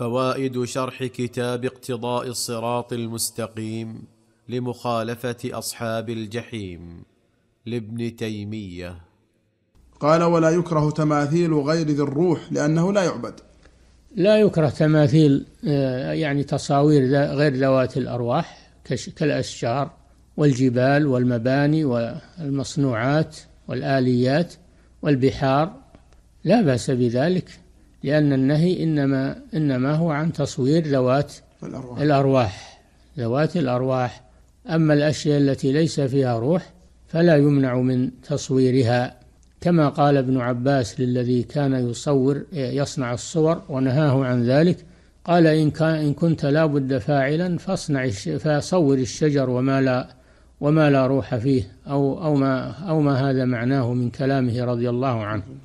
فوائد شرح كتاب اقتضاء الصراط المستقيم لمخالفه اصحاب الجحيم لابن تيميه قال ولا يكره تماثيل غير ذي الروح لانه لا يعبد لا يكره تماثيل آه، يعني تصاوير غير ذوات الارواح كالاشجار والجبال والمباني والمصنوعات والاليات والبحار لا باس بذلك لأن النهي إنما إنما هو عن تصوير ذوات الأرواح, الأرواح ذوات الأرواح أما الأشياء التي ليس فيها روح فلا يمنع من تصويرها كما قال ابن عباس للذي كان يصور يصنع الصور ونهاه عن ذلك قال إن كان إن كنت لابد فاعلا فاصنع فصور الشجر وما لا وما لا روح فيه أو أو ما أو ما هذا معناه من كلامه رضي الله عنه